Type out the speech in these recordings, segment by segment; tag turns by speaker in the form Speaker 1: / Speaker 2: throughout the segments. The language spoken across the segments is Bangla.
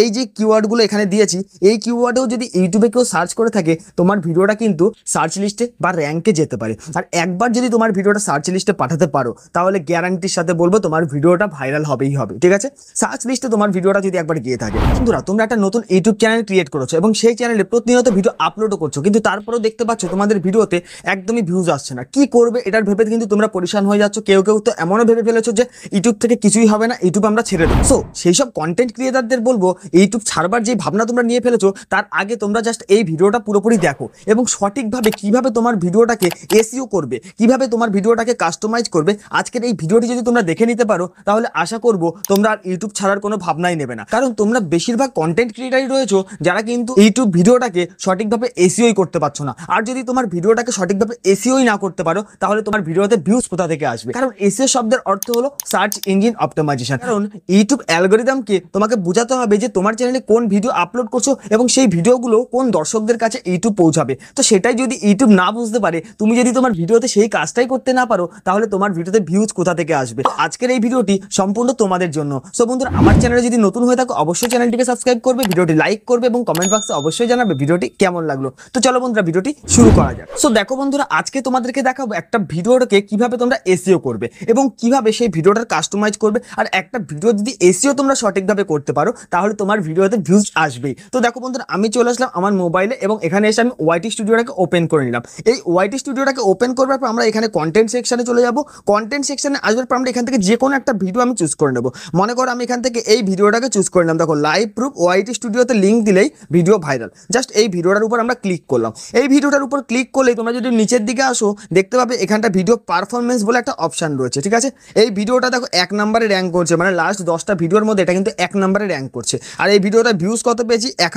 Speaker 1: এই যে কিওয়ার্ডগুলো এখানে দিয়েছি এই কিওয়ার্ডেও যদি ইউটিউবে কেউ সার্চ করে থাকে তোমার ভিডিওটা কিন্তু সার্চ লিস্টে বা র্যাঙ্কে যেতে পারে আর একবার যদি তোমার ভিডিওটা সার্চ লিস্টে পাঠাতে পারো তাহলে গ্যারান্টির সাথে বলবো তোমার ভিডিওটা ভাইরাল হবেই হবে ঠিক আছে সার্চ লিস্টে তোমার ভিডিওটা যদি একবার গিয়ে থাকে বন্ধুরা তোমরা একটা নতুন ইউটিউব চ্যানেল ক্রিয়েট করেছো এবং সেই চ্যানেলে প্রতিনিয়ত ভিডিও আপলোডও করছো কিন্তু তারপরেও দেখতে পাচ্ছ তোমাদের ভিডিওতে একদমই ভিউজ আসছে না কি করবে এটার ভেবে কিন্তু তোমরা পরিশান হয়ে যাচ্ছ কেউ কেউ তো এমনও ভেবে ফেলেছো যে ইউটিউব থেকে কিছুই হবে না ইউটিউব আমরা ছেড়ে দেবো সো সেই সব কন্টেন্ট ক্রিয়েটারদের বলবো ইউটিউব ছাড়বার যে ভাবনা তোমরা নিয়ে ফেলেছো তার আগে তোমরা জাস্ট এই ভিডিওটা পুরোপুরি দেখো এবং সঠিকভাবে কিভাবে তোমার ভিডিওটাকে এসিও e করবে কিভাবে তোমার ভিডিওটাকে কাস্টমাইজ করবে আজকের এই ভিডিওটি যদি তোমরা দেখে নিতে পারো তাহলে আশা করব তোমরা আর ইউটিউব ছাড়ার কোনো ভাবনাই নেবে না কারণ তোমরা বেশিরভাগ কন্টেন্ট ক্রিয়েটারই রয়েছো যারা কিন্তু ইউটিউব ভিডিওটাকে সঠিকভাবে এসিওই e করতে পারছো না আর যদি তোমার ভিডিওটাকে সঠিকভাবে এসিওই e না করতে পারো তাহলে তোমার ভিডিওতে ভিউজ কোথা থেকে আসবে কারণ এসিও শব্দের অর্থ হলো সার্চ ইঞ্জিন অপটোমাইজেশন কারণ ইউটিউব অ্যালগোরিদমকে তোমাকে বোঝাতে হবে যে তোমার চ্যানেলে কোন ভিডিও আপলোড করছো এবং সেই ভিডিওগুলো কোন দর্শকদের কাছে ইউটিউব পৌঁছাবে তো সেটাই যদি ইউটিউব না বুঝতে পারে তুমি যদি তোমার ভিডিওতে সেই কাজটাই করতে না পারো তাহলে তোমার ভিডিওতে ভিউজ কোথা থেকে আসবে আজকের এই ভিডিওটি সম্পূর্ণ তোমাদের জন্য সো বন্ধুরা আমার চ্যানেলে যদি নতুন হয়ে থাকো অবশ্যই চ্যানেলটিকে সাবস্ক্রাইব করবে ভিডিওটি লাইক করবে এবং কমেন্ট বক্সে অবশ্যই জানাবে ভিডিওটি কেমন লাগলো তো চলো বন্ধুরা ভিডিওটি শুরু করা যাক সো দেখো বন্ধুরা আজকে তোমাদেরকে দেখাবো একটা ভিডিওটাকে কিভাবে তোমরা এসিও e করবে এবং কিভাবে সেই ভিডিওটার কাস্টমাইজ করবে আর একটা ভিডিও যদি এসিও e তোমরা সঠিকভাবে করতে পারো তাহলে তাহলে তোমার ভিডিওতে ভিউজ আসবেই তো দেখো বন্ধুরা আমি চলে আসলাম আমার মোবাইলে এবং এখানে এসে আমি ওয়াইটি স্টুডিওটাকে ওপেন করে নিলাম এই ওয়াইটি স্টুডিওটাকে ওপেন করবার পর আমরা এখানে কন্টেন্ট সেকশানে চলে যাব কন্টেন্ট সেকশানে আসবার পর আমরা এখান থেকে যে কোনো একটা ভিডিও আমি চুজ করে নেবো মনে করো আমি এখান থেকে এই ভিডিওটাকে চুজ করে নিলাম দেখো লাইভ প্রুফ ওয়াইটি স্টুডিওতে লিঙ্ক দিলেই ভিডিও ভাইরাল জাস্ট এই ভিডিওটার উপর আমরা ক্লিক করলাম এই ভিডিওটার উপর ক্লিক করলে তোমরা যদি নিচের দিকে আসো দেখতে পাবে এখানটা ভিডিও পারফরমেন্স বলে একটা অপশান রয়েছে ঠিক আছে এই ভিডিওটা দেখো এক নম্বরে র্যাঙ্ক করছে মানে লাস্ট দশটা ভিডিওর মধ্যে এটা কিন্তু এক নম্বরে র্যাঙ্ক করছে আর এই ভিডিওটা ভিউজ কত পেয়েছি এক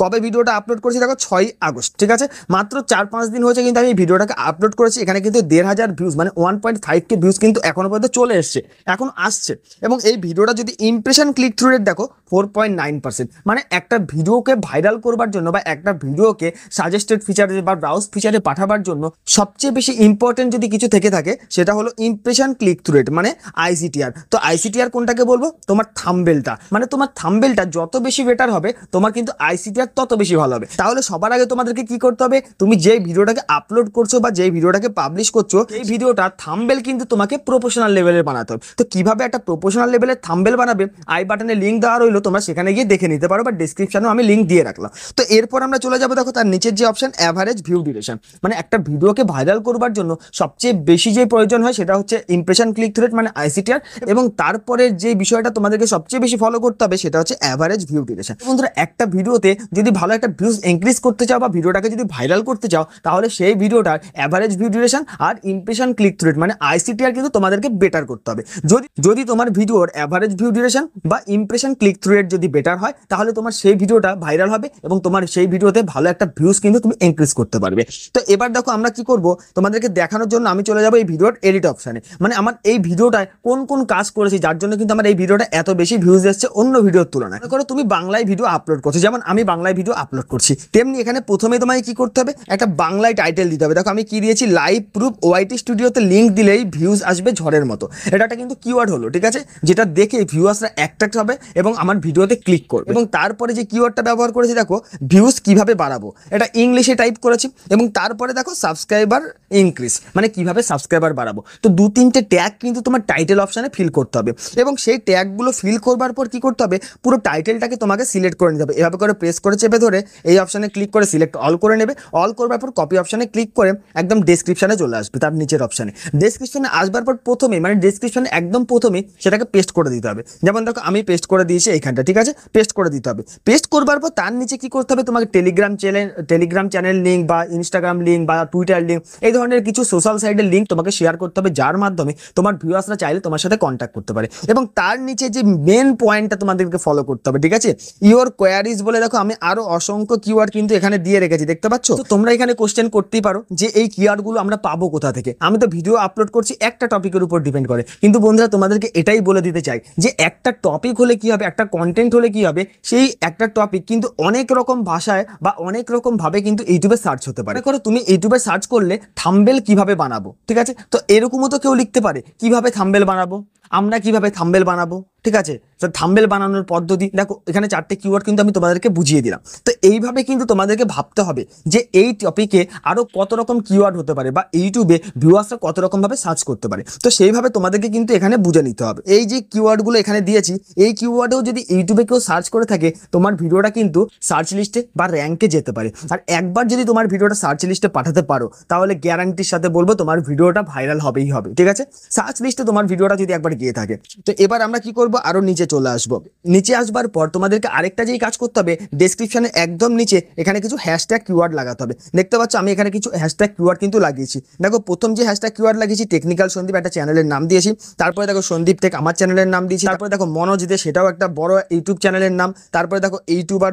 Speaker 1: কবে ভিডিওটা আপলোড করেছি দেখো ছয় আগস্ট ঠিক আছে মাত্র চার পাঁচ দিন হয়েছে কিন্তু আমি ভিডিওটাকে আপলোড করেছি এখানে কিন্তু দেড় হাজার ভিউজ মানে one point five K views কিন্তু এখনো পর্যন্ত চলে এসছে এখন আসছে এবং এই ভিডিওটা যদি ইমপ্রেশন ক্লিক থ্রু রেট দেখো ফোর পয়েন্ট নাইন পার্সেন্ট মানে একটা ভিডিওকে ভাইরাল করবার জন্য বা একটা ভিডিওকে সাজেস্টেড ফিচারে বা ব্রাউজ ফিচারে পাঠাবার জন্য সবচেয়ে বেশি ইম্পর্টেন্ট যদি কিছু থেকে থাকে সেটা হলো ইমপ্রেশন ক্লিক থ্রু রেট মানে আইসিটিআর তো আইসিটিআর কোনটাকে বলবো তোমার থামবেলটা মানে তোমার থাম ডাম্বেলটা যত বেশি বেটার হবে তোমার কিন্তু আইসিটিআর তত বেশি ভালো হবে তাহলে সবার আগে তোমাদেরকে কি করতে হবে তুমি যে ভিডিওটাকে আপলোড করছো বা যে ভিডিওটাকে পাবলিশ করছো এই ভিডিওটা থাম্বেল কিন্তু তোমাকে প্রফেশনাল লেভেলের বানাতে হবে তো কিভাবে একটা প্রফেশনাল লেভেলের থাম্বেল বানাবে আই বাটনে লিঙ্ক দেওয়া রইলো তোমরা সেখানে গিয়ে দেখে নিতে পারো বা ডিসক্রিপশানেও আমি লিঙ্ক দিয়ে রাখলাম তো এরপর আমরা চলে যাবো দেখো তার নিচের যে অপশন অ্যাভারেজ ভিউ ডিউরেশন মানে একটা ভিডিওকে ভাইরাল করবার জন্য সবচেয়ে বেশি যে প্রয়োজন হয় সেটা হচ্ছে ইমপ্রেশন ক্লিক থ্রেট মানে আইসিটিআর এবং তারপরে যে বিষয়টা তোমাদেরকে সবচেয়ে বেশি ফলো করতে হবে সেটা হচ্ছে অ্যাভারেজ ভিউ ডিউরেশন বন্ধুরা একটা ভিডিওতে যদি ভালো একটা ভিউজ ইনক্রিজ করতে চাও বা ভিডিওটাকে যদি ভাইরাল করতে চাও তাহলে সেই ভিডিওটার অ্যাভারেজ ভিউ ডিউরেশন আর ইমপ্রেশন ক্লিক থ্রু রেট মানে আইসিটিআর কিন্তু তোমাদেরকে বেটার করতে হবে যদি যদি তোমার ভিডিওর অ্যাভারেজ ভিউ ডিউরেশন বা ইমপ্রেশন ক্লিক থ্রু রেট যদি বেটার হয় তাহলে তোমার সেই ভিডিওটা ভাইরাল হবে এবং তোমার সেই ভিডিওতে ভালো একটা ভিউজ কিন্তু তুমি ইনক্রিজ করতে পারবে তো এবার দেখো আমরা কি করব তোমাদেরকে দেখানোর জন্য আমি চলে যাবো এই ভিডিওর এডিট অপশানে মানে আমার এই ভিডিওটায় কোন কোন কাজ করেছি যার জন্য কিন্তু আমার এই ভিডিওটা এত বেশি ভিউজ এসছে অন্য ভিডিওর তুলনায় করো তুমি বাংলায় ভিডিও আপলোড করছো যেমন আমি বাংলায় ভিডিও আপলোড করছি তেমনি এখানে প্রথমে তোমায় কি করতে হবে একটা বাংলায় টাইটেল দিতে হবে দেখো আমি কি দিয়েছি লাইভ প্রুফ ওয়াইটি স্টুডিওতে লিঙ্ক দিলেই ভিউজ আসবে ঝড়ের মতো এটা একটা কিন্তু কিওয়ার্ড হলো ঠিক আছে যেটা দেখে ভিউয়ার্সরা অ্যাট্রাক্ট হবে এবং আমার ভিডিওতে ক্লিক করবে এবং তারপরে যে কিওয়ার্ডটা ব্যবহার করেছি দেখো ভিউজ কিভাবে বাড়াবো এটা ইংলিশে টাইপ করেছি এবং তারপরে দেখো সাবস্ক্রাইবার ইনক্রিজ মানে কিভাবে সাবস্ক্রাইবার বাড়াবো তো দু তিনটে ট্যাগ কিন্তু তোমার টাইটেল অপশানে ফিল করতে হবে এবং সেই ট্যাগগুলো ফিল করবার পর কি করতে হবে পুরো টাইটেলটাকে তোমাকে সিলেক্ট করে নিতে হবে এভাবে করে প্রেস করে চেপে ধরে এই অপশানে ক্লিক করে সিলেক্ট অল করে নেবে অল করবার পর কপি অপশানে ক্লিক করে একদম ডেসক্রিপশানে চলে আসবে তার নিচের অপশানে ডেসক্রিপশানে আসবার পর প্রথমে মানে ডেসক্রিপশানে একদম প্রথমে সেটাকে পেস্ট করে দিতে হবে যেমন দেখো আমি পেস্ট করে দিয়েছি এইখানটা ঠিক আছে পেস্ট করে দিতে হবে পেস্ট করবার পর তার নিচে কি করতে হবে তোমাকে Telegram channel Telegram channel link বা ইনস্টাগ্রাম লিঙ্ক বা টুইটার লিঙ্ক এই ধরনের কিছু সোশ্যাল সাইটের লিঙ্ক তোমাকে শেয়ার করতে হবে যার মাধ্যমে তোমার ভিউয়ার্সরা চাইলে তোমার সাথে কন্ট্যাক্ট করতে পারে এবং তার নিচে যে মেন পয়েন্টটা তোমাদেরকে ফলো করতে হবে ঠিক আছে ইওর কোয়ারিজ বলে দেখো আমি আরো অসংখ্য কিওয়ার্ড কিন্তু এখানে দিয়ে রেখেছি দেখতে পাচ্ছ তোমরা এখানে কোশ্চেন করতেই পারো যে এই গুলো আমরা পাবো কোথা থেকে আমি তো ভিডিও আপলোড করছি একটা টপিকের উপর ডিপেন্ড করে কিন্তু বন্ধুরা তোমাদেরকে এটাই বলে দিতে চাই যে একটা টপিক হলে কি হবে একটা কন্টেন্ট হলে কি হবে সেই একটা টপিক কিন্তু অনেক রকম ভাষায় বা অনেক রকম ভাবে কিন্তু ইউটিউবে সার্চ হতে পারে করো তুমি ইউটিউবে সার্চ করলে থাম্বেল কিভাবে বানাবো ঠিক আছে তো এরকমও তো কেউ লিখতে পারে কিভাবে থাম্বেল বানাবো আমরা কিভাবে থাম্বেল বানাবো ঠিক আছে তো থাম্বেল বানানোর পদ্ধতি দেখো এখানে চারটে কিওয়ার্ড কিন্তু আমি তোমাদেরকে বুঝিয়ে দিলাম তো এইভাবে কিন্তু তোমাদেরকে ভাবতে হবে যে এই টপিকে আরও কত রকম কিওয়ার্ড হতে পারে বা ইউটিউবে ভিউয়ার্সরা কত রকমভাবে সার্চ করতে পারে তো সেইভাবে তোমাদেরকে কিন্তু এখানে বুঝে নিতে হবে এই যে কিওয়ার্ডগুলো এখানে দিয়েছি এই কিওয়ার্ডেও যদি ইউটিউবে কেউ সার্চ করে থাকে তোমার ভিডিওটা কিন্তু সার্চ লিস্টে বা র্যাঙ্কে যেতে পারে আর একবার যদি তোমার ভিডিওটা সার্চ লিস্টে পাঠাতে পারো তাহলে গ্যারান্টির সাথে বলবো তোমার ভিডিওটা ভাইরাল হবেই হবে ঠিক আছে সার্চ লিস্টে তোমার ভিডিওটা যদি একবার লাগিয়ে থাকে তো এবার আমরা কি করব আরও নিচে চলে আসব নিচে আসবার পর তোমাদেরকে আরেকটা যেই কাজ করতে হবে ডেসক্রিপশানে একদম নিচে এখানে কিছু হ্যাশট্যাগ কিওয়ার্ড লাগাতে হবে দেখতে পাচ্ছ আমি এখানে কিছু হ্যাশট্যাগ কিওয়ার্ড কিন্তু লাগিয়েছি দেখো প্রথম যে হ্যাশট্যাগ কিওয়ার্ড লাগিয়েছি টেকনিক্যাল সন্দীপ একটা চ্যানেলের নাম দিয়েছি তারপরে দেখো সন্দীপ টেক আমার চ্যানেলের নাম দিয়েছি তারপরে দেখো মনোজ দে সেটাও একটা বড় ইউটিউব চ্যানেলের নাম তারপরে দেখো ইউটিউবার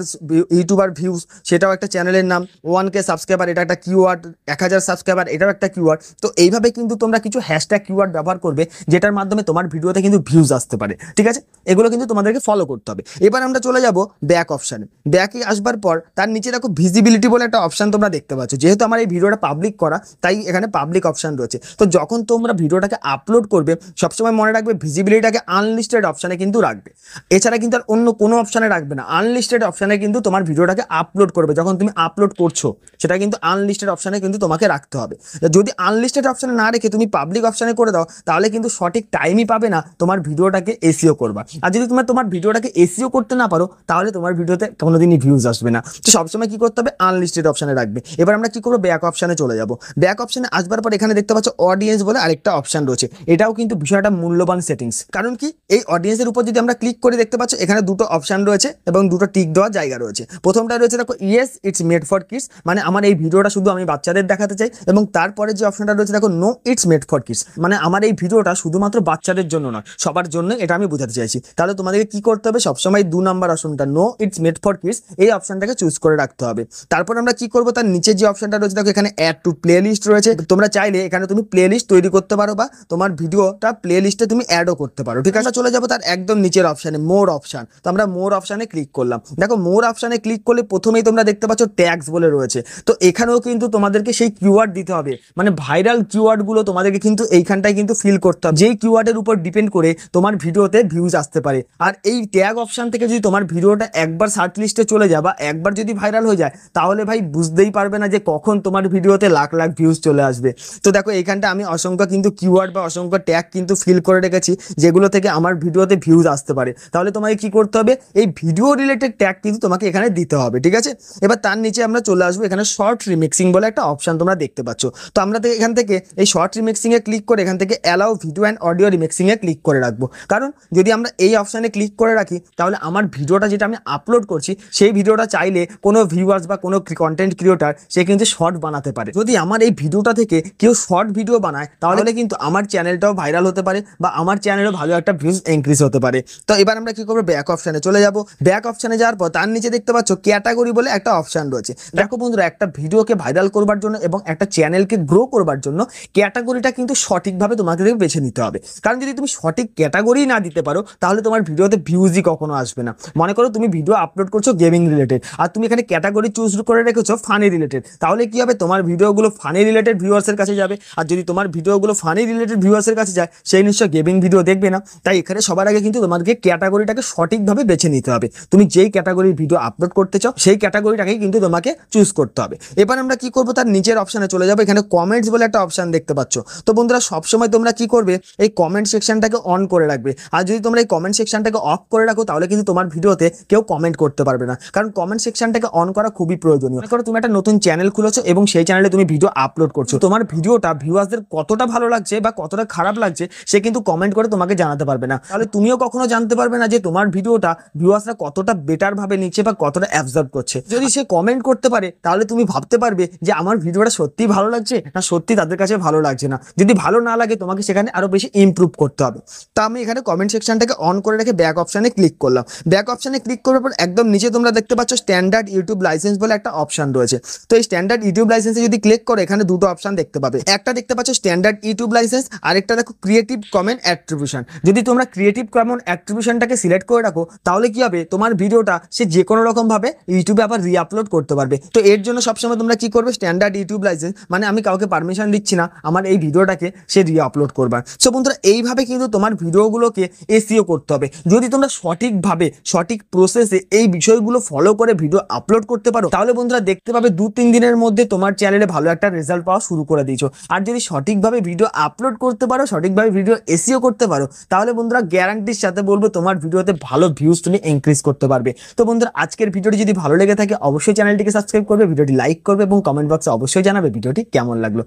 Speaker 1: ইউটিউবার ভিউজ সেটাও একটা চ্যানেলের নাম ওয়ান কে সাবস্ক্রাইবার এটা একটা কিওয়ার্ড এক হাজার সাবস্ক্রাইবার এটাও একটা কিওয়ার্ড তো এইভাবে কিন্তু তোমরা কিছু হ্যাশট্যাগ কিওয়ার্ড ব্যবহার করবে যেটার মাধ্যমে তোমার ভিডিওতে কিন্তু ভিউজ আসতে পারে ঠিক আছে এগুলো কিন্তু তোমাদেরকে ফলো করতে হবে এবার আমরা চলে যাব ব্যাক অপশানে ব্যাকে আসবার পর তার নিচে দেখো ভিজিবিলিটি বলে একটা অপশান তোমরা দেখতে পাচ্ছ যেহেতু আমার এই ভিডিওটা পাবলিক করা তাই এখানে পাবলিক অপশান রয়েছে তো যখন তোমরা ভিডিওটাকে আপলোড করবে সবসময় মনে রাখবে ভিজিবিলিটাকে আনলিস্টেড অপশানে কিন্তু রাখবে এছাড়া কিন্তু আর অন্য কোনো অপশানে রাখবে না আনলিস্টেড অপশানে কিন্তু তোমার ভিডিওটাকে আপলোড করবে যখন তুমি আপলোড করছো সেটা কিন্তু আনলিস্টেড অপশানে কিন্তু তোমাকে রাখতে হবে যদি আনলিস্টেড অপশানে না রেখে তুমি পাবলিক অপশানে করে দাও তাহলে কিন্তু সঠিক টাইমই পাবে পাবে না তোমার ভিডিওটাকে এসিও e করবা আর যদি তোমার তোমার ভিডিওটাকে এসিও e করতে না পারো তাহলে তোমার ভিডিওতে কোনোদিনই ভিউজ আসবে না তো সবসময় কী করতে হবে আনলিস্টেড অপশানে রাখবে এবার আমরা কী করবো ব্যাক অপশানে চলে যাব ব্যাক অপশানে আসবার পর এখানে দেখতে পাচ্ছ অডিয়েন্স বলে আরেকটা অপশান রয়েছে এটাও কিন্তু বিষয়টা মূল্যবান সেটিংস কারণ কি এই অডিয়েন্সের উপর যদি আমরা ক্লিক করে দেখতে পাচ্ছ এখানে দুটো অপশান রয়েছে এবং দুটো টিক দেওয়ার জায়গা রয়েছে প্রথমটা রয়েছে দেখো yes it's made for kids মানে আমার এই ভিডিওটা শুধু আমি বাচ্চাদের দেখাতে চাই এবং তারপরে যে অপশানটা রয়েছে দেখো no it's made for kids মানে আমার এই ভিডিওটা শুধুমাত্র বাচ্চাদের জন্য নয় সবার জন্য এটা আমি বোঝাতে চাইছি তাহলে তোমাদেরকে কি করতে হবে সবসময় দু নম্বর অপশনটা no it's made for kids এই অপশনটাকে চুজ করে রাখতে হবে তারপর আমরা কি করবো তার নিচে যে অপশনটা রয়েছে দেখো এখানে অ্যাড টু প্লে লিস্ট রয়েছে তোমরা চাইলে এখানে তুমি প্লে লিস্ট তৈরি করতে পারো বা তোমার ভিডিওটা প্লে লিস্টে তুমি অ্যাডও করতে পারো ঠিক আছে চলে যাবো তার একদম নিচের অপশানে মোর অপশান তো আমরা মোর অপশানে ক্লিক করলাম দেখো মোর অপশানে ক্লিক করলে প্রথমেই তোমরা দেখতে পাচ্ছ ট্যাক্স বলে রয়েছে তো এখানেও কিন্তু তোমাদেরকে সেই কিওয়ার্ড দিতে হবে মানে ভাইরাল কিওয়ার্ডগুলো তোমাদেরকে কিন্তু এইখানটায় কিন্তু ফিল করতে হবে যেই কিওয়ার্ডের উপর ডিপেন্ড করে তোমার ভিডিওতে ভিউজ আসতে পারে আর এই ট্যাগ অপশান থেকে যদি তোমার ভিডিওটা একবার সার্চ লিস্টে চলে যায় বা একবার যদি ভাইরাল হয়ে যায় তাহলে ভাই বুঝতেই পারবে না যে কখন তোমার ভিডিওতে লাখ লাখ ভিউজ চলে আসবে তো দেখো এখানটা আমি অসংখ্য কিন্তু কিওয়ার্ড বা অসংখ্য ট্যাগ কিন্তু ফিল করে রেখেছি যেগুলো থেকে আমার ভিডিওতে ভিউজ আসতে পারে তাহলে তোমাকে কি করতে হবে এই ভিডিও রিলেটেড ট্যাগ কিন্তু তোমাকে এখানে দিতে হবে ঠিক আছে এবার তার নিচে আমরা চলে আসবো এখানে শর্ট রিমিক্সিং বলে একটা অপশান তোমরা দেখতে পাচ্ছ তো আমরা এখান থেকে এই শর্ট রিমিক্সিংয়ে ক্লিক করে এখান থেকে allow video and audio remixing সেটিংয়ে ক্লিক করে রাখবো কারণ যদি আমরা এই অপশানে ক্লিক করে রাখি তাহলে আমার ভিডিওটা যেটা আমি আপলোড করছি সেই ভিডিওটা চাইলে কোনো ভিউয়ার্স বা কোনো কন্টেন্ট ক্রিয়েটার সে কিন্তু শর্ট বানাতে পারে যদি আমার এই ভিডিওটা থেকে কেউ শর্ট ভিডিও বানায় তাহলে কিন্তু আমার চ্যানেলটাও ভাইরাল হতে পারে বা আমার চ্যানেলও ভালো একটা ভিউজ ইনক্রিজ হতে পারে তো এবার আমরা কী করবো ব্যাক অপশানে চলে যাবো ব্যাক অপশানে যাওয়ার পর তার নিচে দেখতে পাচ্ছ ক্যাটাগরি বলে একটা অপশান রয়েছে দেখো বন্ধুরা একটা ভিডিওকে ভাইরাল করবার জন্য এবং একটা চ্যানেলকে গ্রো করবার জন্য ক্যাটাগরিটা কিন্তু সঠিকভাবে তোমাকে বেছে নিতে হবে কারণ যদি তুমি সঠিক ক্যাটাগরি না দিতে পারো তাহলে তোমার ভিডিওতে ভিউজই কখনো আসবে না মনে করো তুমি ভিডিও আপলোড করছো গেমিং রিলেটেড আর তুমি এখানে ক্যাটাগরি চুজ করে রেখেছো ফানি রিলেটেড তাহলে কি হবে তোমার ভিডিওগুলো ফানি রিলেটেড ভিউয়ার্সের কাছে যাবে আর যদি তোমার ভিডিওগুলো ফানি রিলেটেড ভিউয়ার্সের কাছে যায় সেই নিশ্চয় গেমিং ভিডিও দেখবে না তাই এখানে সবার আগে কিন্তু তোমাকে ক্যাটাগরিটাকে সঠিকভাবে বেছে নিতে হবে তুমি যেই ক্যাটাগরির ভিডিও আপলোড করতে চাও সেই ক্যাটাগরিটাকেই কিন্তু তোমাকে চুজ করতে হবে এবার আমরা কি করবো তার নিচের অপশানে চলে যাবো এখানে কমেন্টস বলে একটা অপশান দেখতে পাচ্ছ তো বন্ধুরা সবসময় তোমরা কি করবে এই কমেন্ট সেকশন সেকশনটাকে অন করে রাখবে আর যদি তোমরা এই কমেন্ট সেকশনটাকে অফ করে রাখো তাহলে কিন্তু তোমার ভিডিওতে কেউ কমেন্ট করতে পারবে না কারণ কমেন্ট সেকশনটাকে অন করা খুবই প্রয়োজনীয় কারণ তুমি একটা নতুন চ্যানেল খুলেছো এবং সেই চ্যানেলে তুমি ভিডিও আপলোড করছো তোমার ভিডিওটা ভিউয়ার্সদের কতটা ভালো লাগছে বা কতটা খারাপ লাগছে সে কিন্তু কমেন্ট করে তোমাকে জানাতে পারবে না তাহলে তুমিও কখনো জানতে পারবে না যে তোমার ভিডিওটা ভিউয়ার্সরা কতটা বেটারভাবে নিচ্ছে বা কতটা অ্যাবজর্ভ করছে যদি সে কমেন্ট করতে পারে তাহলে তুমি ভাবতে পারবে যে আমার ভিডিওটা সত্যি ভালো লাগছে না সত্যি তাদের কাছে ভালো লাগছে না যদি ভালো না লাগে তোমাকে সেখানে আরো বেশি ইমপ্রুভ করতে করতে হবে তা আমি এখানে কমেন্ট সেকশনটাকে অন করে রেখে ব্যাক অপশানে ক্লিক করলাম ব্যাক অপশানে ক্লিক করার পর একদম নিচে তোমরা দেখতে পাচ্ছ স্ট্যান্ডার্ড ইউটিউব লাইসেন্স বলে একটা অপশান রয়েছে তো এই স্ট্যান্ডার্ড ইউটিউব লাইসেন্সে যদি ক্লিক করো এখানে দুটো অপশান দেখতে পাবে একটা দেখতে পাচ্ছ স্ট্যান্ডার্ড ইউটিউব লাইসেন্স আরেকটা দেখো ক্রিয়েটিভ কমন অ্যাট্রিবিউশন যদি তোমরা ক্রিয়েটিভ কমন অ্যাট্রিবিউশনটাকে সিলেক্ট করে রাখো তাহলে কি হবে তোমার ভিডিওটা সে যে কোনো রকমভাবে ইউটিউবে আবার রিআপলোড করতে পারবে তো এর জন্য সবসময় তোমরা কি করবে স্ট্যান্ডার্ড ইউটিউব লাইসেন্স মানে আমি কাউকে পারমিশন দিচ্ছি না আমার এই ভিডিওটাকে সে রিআপলোড করবার সো বন্ধুরা এইভাবে কিন্তু তোমার ভিডিওগুলোকে এসিও e করতে হবে যদি তোমরা সঠিকভাবে সঠিক প্রসেসে এই বিষয়গুলো ফলো করে ভিডিও আপলোড করতে পারো তাহলে বন্ধুরা দেখতে পাবে দু তিন দিনের মধ্যে তোমার চ্যানেলে ভালো একটা রেজাল্ট পাওয়া শুরু করে দিয়েছ আর যদি সঠিকভাবে ভিডিও আপলোড করতে পারো সঠিকভাবে ভিডিও এসিও e করতে পারো তাহলে বন্ধুরা গ্যারান্টির সাথে বলবো তোমার ভিডিওতে ভালো ভিউজ তুমি ইনক্রিজ করতে পারবে তো বন্ধুরা আজকের ভিডিওটি যদি ভালো লেগে থাকে অবশ্যই চ্যানেলটিকে সাবস্ক্রাইব করবে ভিডিওটি লাইক করবে এবং কমেন্ট বক্সে অবশ্যই জানাবে ভিডিওটি কেমন লাগলো